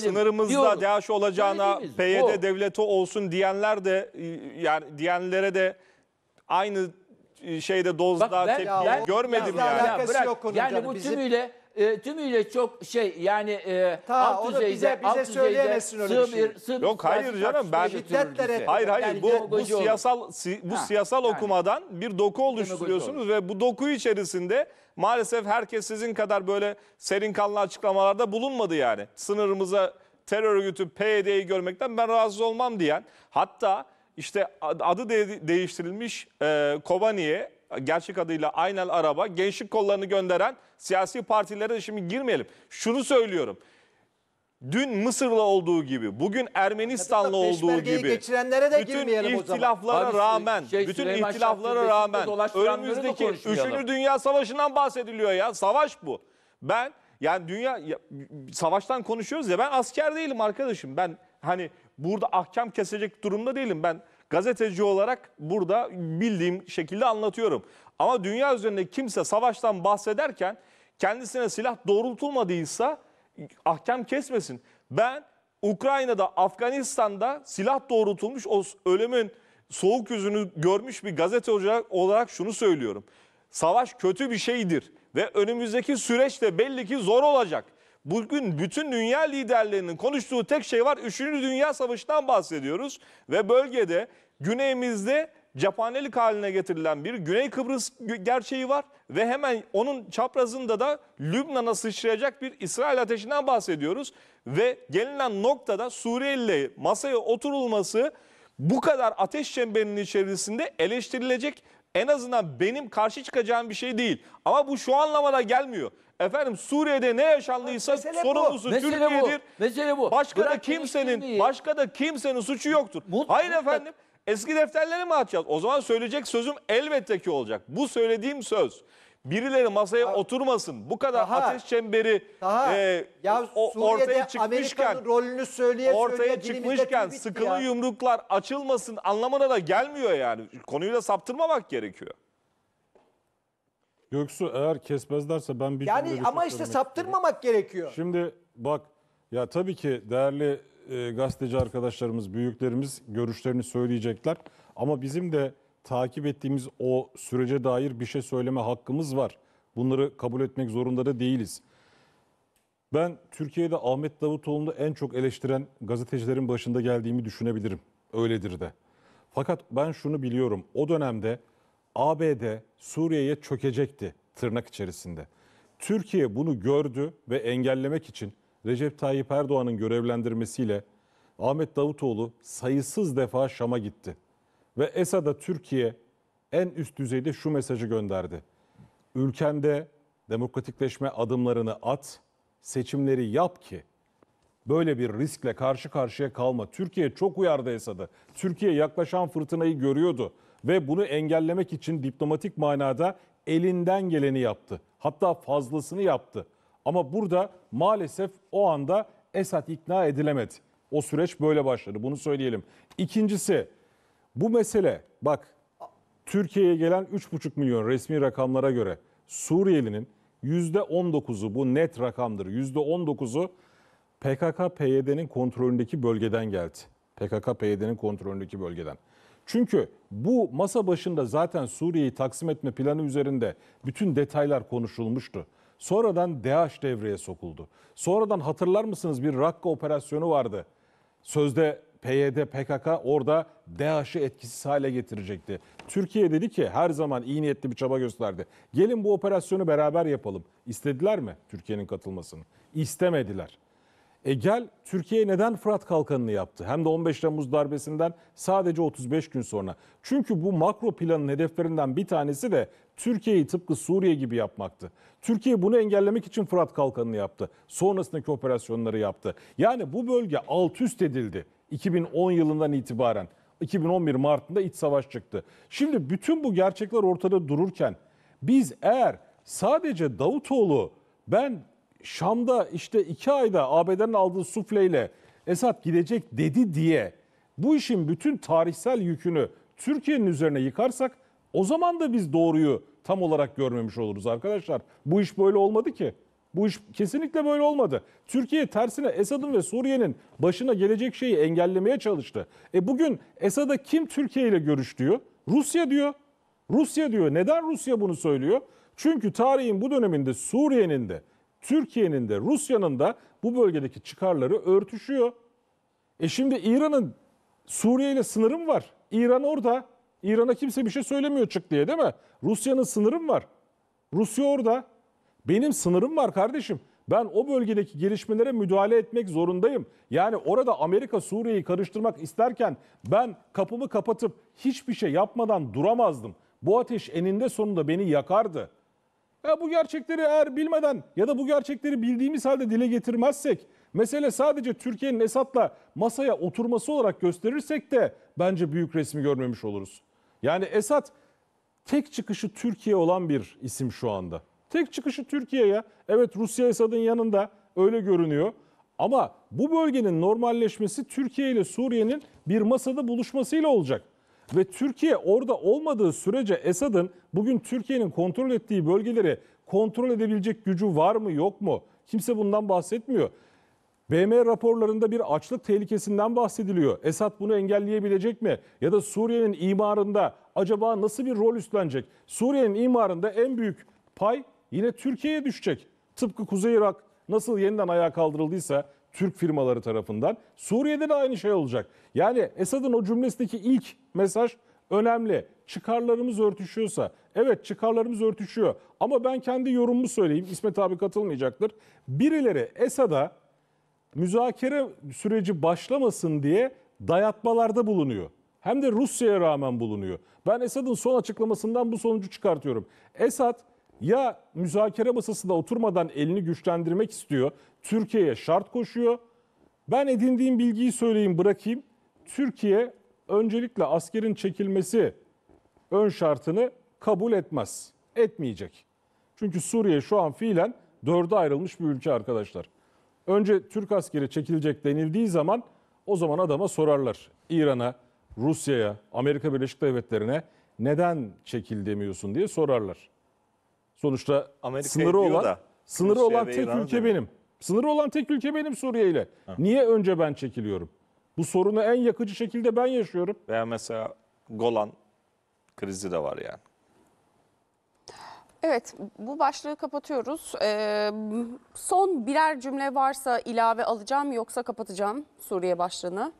sınırımızda diyorum. DAEŞ olacağına PYD bu. devleti olsun diyenler de e, yani diyenlere de aynı e, şeyde dozda ben- tepki görmedim Biraz daha yani. bırak. yok Yani canım. bu Bizim- tümüyle e, tümüyle çok şey yani e, Ta, alt onu düzeyde, bize- bize alt düzeyde söyleyemezsin öyle bir şey. sığ Yok, hayır canım, ben- Hayır hayır Yani bu, bu siyasal si- bu Ha, siyasal yani. okumadan bir doku oluşturuyorsunuz ve bu doku içerisinde maalesef herkes sizin kadar böyle serin kanlı açıklamalarda bulunmadı yani. Sınırımıza terör örgütü PYD'yi görmekten ben rahatsız olmam diyen hatta işte adı de- değiştirilmiş e, Kobani'ye gerçek adıyla aynen araba gençlik kollarını gönderen siyasi partilere de şimdi girmeyelim. Şunu söylüyorum. Dün Mısır'la olduğu gibi, bugün Ermenistan'la olduğu gibi, geçirenlere de bütün girmeyelim ihtilaflara o zaman. rağmen, şey, bütün Süleyman ihtilaflara rağmen, önümüzdeki 3. Dünya Savaşı'ndan bahsediliyor ya. Savaş bu. Ben yani dünya ya, savaştan konuşuyoruz ya ben asker değilim arkadaşım. Ben hani burada ahkam kesecek durumda değilim. Ben Gazeteci olarak burada bildiğim şekilde anlatıyorum. Ama dünya üzerinde kimse savaştan bahsederken kendisine silah doğrultulmadıysa ahkam kesmesin. Ben Ukrayna'da, Afganistan'da silah doğrultulmuş o ölümün soğuk yüzünü görmüş bir gazeteci olarak şunu söylüyorum. Savaş kötü bir şeydir ve önümüzdeki süreç de belli ki zor olacak. Bugün bütün dünya liderlerinin konuştuğu tek şey var. Üçüncü Dünya Savaşı'ndan bahsediyoruz. Ve bölgede güneyimizde cephanelik haline getirilen bir Güney Kıbrıs gerçeği var. Ve hemen onun çaprazında da Lübnan'a sıçrayacak bir İsrail ateşinden bahsediyoruz. Ve gelinen noktada Suriye ile masaya oturulması bu kadar ateş çemberinin içerisinde eleştirilecek en azından benim karşı çıkacağım bir şey değil. Ama bu şu anlamada gelmiyor. Efendim Suriye'de ne yaşandıysa Mesele bu. sorumlusu Mesele bu. Türkiye'dir. Mesele bu. Başka da kimsenin başka da kimsenin suçu yoktur. Mut- Hayır mutlak- efendim. Eski defterleri mi açacağız? O zaman söyleyecek sözüm elbette ki olacak. Bu söylediğim söz Birileri masaya oturmasın. Bu kadar Taha, ateş çemberi Taha, e, ya ortaya çıkmışken Amerika'nın rolünü söyleye ortaya söyleye çıkmışken sıkılı ya. yumruklar açılmasın anlamına da gelmiyor yani. Konuyu da saptırmamak gerekiyor. Göksu eğer kesmezlerse ben bir Yani şey ama işte söylemek istiyorum. gerekiyor. Şimdi bak ya tabii ki değerli e, gazeteci arkadaşlarımız, büyüklerimiz görüşlerini söyleyecekler. Ama bizim de takip ettiğimiz o sürece dair bir şey söyleme hakkımız var. Bunları kabul etmek zorunda da değiliz. Ben Türkiye'de Ahmet Davutoğlu'nu en çok eleştiren gazetecilerin başında geldiğimi düşünebilirim. Öyledir de. Fakat ben şunu biliyorum. O dönemde ABD Suriye'ye çökecekti tırnak içerisinde. Türkiye bunu gördü ve engellemek için Recep Tayyip Erdoğan'ın görevlendirmesiyle Ahmet Davutoğlu sayısız defa Şam'a gitti. Ve Esad'a Türkiye en üst düzeyde şu mesajı gönderdi. Ülkende demokratikleşme adımlarını at, seçimleri yap ki böyle bir riskle karşı karşıya kalma. Türkiye çok uyardı Esad'ı. Türkiye yaklaşan fırtınayı görüyordu ve bunu engellemek için diplomatik manada elinden geleni yaptı. Hatta fazlasını yaptı. Ama burada maalesef o anda Esad ikna edilemedi. O süreç böyle başladı. Bunu söyleyelim. İkincisi bu mesele bak Türkiye'ye gelen 3,5 milyon resmi rakamlara göre Suriyelinin %19'u bu net rakamdır. %19'u PKK-PYD'nin kontrolündeki bölgeden geldi. PKK-PYD'nin kontrolündeki bölgeden. Çünkü bu masa başında zaten Suriye'yi taksim etme planı üzerinde bütün detaylar konuşulmuştu. Sonradan DAEŞ devreye sokuldu. Sonradan hatırlar mısınız bir Rakka operasyonu vardı. Sözde PYD, PKK orada DAEŞ'i etkisiz hale getirecekti. Türkiye dedi ki her zaman iyi niyetli bir çaba gösterdi. Gelin bu operasyonu beraber yapalım. İstediler mi Türkiye'nin katılmasını? İstemediler. E gel Türkiye neden Fırat Kalkanı'nı yaptı? Hem de 15 Temmuz darbesinden sadece 35 gün sonra. Çünkü bu makro planın hedeflerinden bir tanesi de Türkiye'yi tıpkı Suriye gibi yapmaktı. Türkiye bunu engellemek için Fırat Kalkanı'nı yaptı. Sonrasındaki operasyonları yaptı. Yani bu bölge alt üst edildi. 2010 yılından itibaren 2011 Mart'ında iç savaş çıktı. Şimdi bütün bu gerçekler ortada dururken biz eğer sadece Davutoğlu ben Şam'da işte iki ayda ABD'nin aldığı sufleyle Esad gidecek dedi diye bu işin bütün tarihsel yükünü Türkiye'nin üzerine yıkarsak o zaman da biz doğruyu tam olarak görmemiş oluruz arkadaşlar. Bu iş böyle olmadı ki. Bu iş kesinlikle böyle olmadı. Türkiye tersine Esad'ın ve Suriye'nin başına gelecek şeyi engellemeye çalıştı. E bugün Esad'a kim Türkiye ile görüş diyor? Rusya diyor. Rusya diyor. Neden Rusya bunu söylüyor? Çünkü tarihin bu döneminde Suriye'nin de, Türkiye'nin de, Rusya'nın da bu bölgedeki çıkarları örtüşüyor. E şimdi İran'ın Suriye ile sınırı mı var? İran orada. İran'a kimse bir şey söylemiyor çık diye değil mi? Rusya'nın sınırı mı var? Rusya orada. Benim sınırım var kardeşim. Ben o bölgedeki gelişmelere müdahale etmek zorundayım. Yani orada Amerika Suriye'yi karıştırmak isterken ben kapımı kapatıp hiçbir şey yapmadan duramazdım. Bu ateş eninde sonunda beni yakardı. Ya bu gerçekleri eğer bilmeden ya da bu gerçekleri bildiğimiz halde dile getirmezsek, mesele sadece Türkiye'nin Esad'la masaya oturması olarak gösterirsek de bence büyük resmi görmemiş oluruz. Yani Esad tek çıkışı Türkiye olan bir isim şu anda. Tek çıkışı Türkiye'ye. Evet Rusya Esad'ın yanında öyle görünüyor. Ama bu bölgenin normalleşmesi Türkiye ile Suriye'nin bir masada buluşmasıyla olacak. Ve Türkiye orada olmadığı sürece Esad'ın bugün Türkiye'nin kontrol ettiği bölgeleri kontrol edebilecek gücü var mı yok mu? Kimse bundan bahsetmiyor. BM raporlarında bir açlık tehlikesinden bahsediliyor. Esad bunu engelleyebilecek mi? Ya da Suriye'nin imarında acaba nasıl bir rol üstlenecek? Suriye'nin imarında en büyük pay yine Türkiye'ye düşecek. Tıpkı Kuzey Irak nasıl yeniden ayağa kaldırıldıysa Türk firmaları tarafından Suriye'de de aynı şey olacak. Yani Esad'ın o cümlesindeki ilk mesaj önemli. Çıkarlarımız örtüşüyorsa, evet çıkarlarımız örtüşüyor ama ben kendi yorumumu söyleyeyim. İsmet abi katılmayacaktır. Birileri Esad'a müzakere süreci başlamasın diye dayatmalarda bulunuyor. Hem de Rusya'ya rağmen bulunuyor. Ben Esad'ın son açıklamasından bu sonucu çıkartıyorum. Esad ya müzakere masasında oturmadan elini güçlendirmek istiyor. Türkiye'ye şart koşuyor. Ben edindiğim bilgiyi söyleyeyim bırakayım. Türkiye öncelikle askerin çekilmesi ön şartını kabul etmez. Etmeyecek. Çünkü Suriye şu an fiilen dörde ayrılmış bir ülke arkadaşlar. Önce Türk askeri çekilecek denildiği zaman o zaman adama sorarlar. İran'a, Rusya'ya, Amerika Birleşik Devletleri'ne neden çekil demiyorsun diye sorarlar. Sonuçta Amerika sınırı olan da, sınırı olan tek İran ülke mi? benim. Sınırı olan tek ülke benim Suriye ile. Niye önce ben çekiliyorum? Bu sorunu en yakıcı şekilde ben yaşıyorum. Veya mesela Golan krizi de var yani. Evet, bu başlığı kapatıyoruz. Ee, son birer cümle varsa ilave alacağım yoksa kapatacağım Suriye başlığını.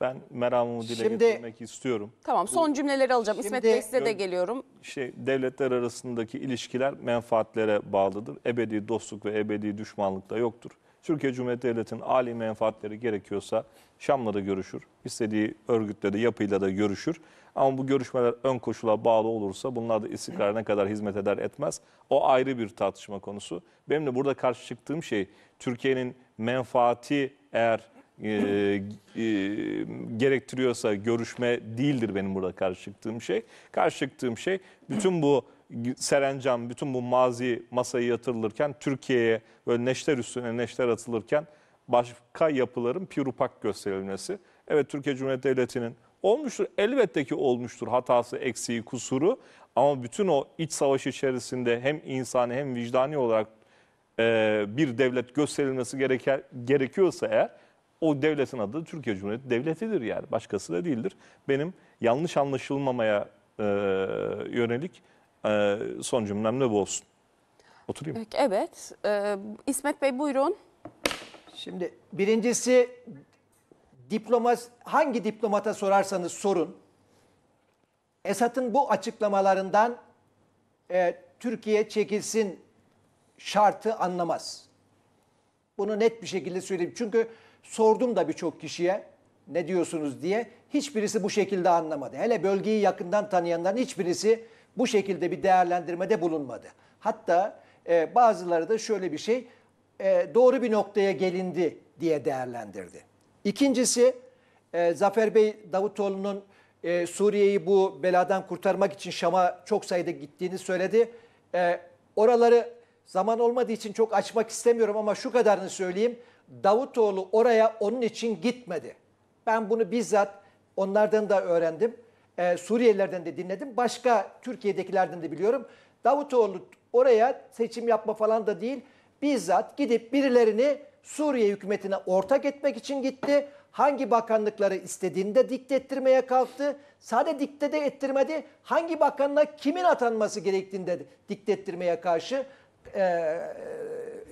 Ben meramımı dile Şimdi- getirmek istiyorum. Tamam son cümleleri alacağım. İsmet Bey size de geliyorum. Şey devletler arasındaki ilişkiler menfaatlere bağlıdır. Ebedi dostluk ve ebedi düşmanlık da yoktur. Türkiye Cumhuriyeti Devleti'nin âli menfaatleri gerekiyorsa Şam'la da görüşür. istediği örgütle de yapıyla da görüşür. Ama bu görüşmeler ön koşula bağlı olursa bunlar da istikrara ne kadar hizmet eder etmez. O ayrı bir tartışma konusu. Benim de burada karşı çıktığım şey Türkiye'nin menfaati eğer e, e, gerektiriyorsa görüşme değildir benim burada karşı çıktığım şey. Karşı çıktığım şey bütün bu serencam, bütün bu mazi masayı yatırılırken Türkiye'ye böyle neşter üstüne neşter atılırken başka yapıların pirupak gösterilmesi. Evet Türkiye Cumhuriyeti Devleti'nin olmuştur. Elbette ki olmuştur hatası, eksiği, kusuru. Ama bütün o iç savaş içerisinde hem insani hem vicdani olarak e, bir devlet gösterilmesi gereken, gerekiyorsa eğer o devletin adı Türkiye Cumhuriyeti Devleti'dir yani. Başkası da değildir. Benim yanlış anlaşılmamaya e, yönelik e, son cümlem ne bu olsun. Oturayım. Peki, evet. Ee, İsmet Bey buyurun. Şimdi birincisi diplomas, hangi diplomata sorarsanız sorun. Esat'ın bu açıklamalarından e, Türkiye çekilsin şartı anlamaz. Bunu net bir şekilde söyleyeyim. Çünkü Sordum da birçok kişiye ne diyorsunuz diye. Hiçbirisi bu şekilde anlamadı. Hele bölgeyi yakından tanıyanların hiçbirisi bu şekilde bir değerlendirmede bulunmadı. Hatta e, bazıları da şöyle bir şey e, doğru bir noktaya gelindi diye değerlendirdi. İkincisi e, Zafer Bey Davutoğlu'nun e, Suriye'yi bu beladan kurtarmak için Şam'a çok sayıda gittiğini söyledi. E, oraları zaman olmadığı için çok açmak istemiyorum ama şu kadarını söyleyeyim. Davutoğlu oraya onun için gitmedi. Ben bunu bizzat onlardan da öğrendim. Ee, Suriyelilerden de dinledim. Başka Türkiye'dekilerden de biliyorum. Davutoğlu oraya seçim yapma falan da değil. Bizzat gidip birilerini Suriye hükümetine ortak etmek için gitti. Hangi bakanlıkları istediğinde dikte ettirmeye kalktı. Sadece dikte de ettirmedi. Hangi bakanlığa kimin atanması gerektiğinde dikte ettirmeye karşı e,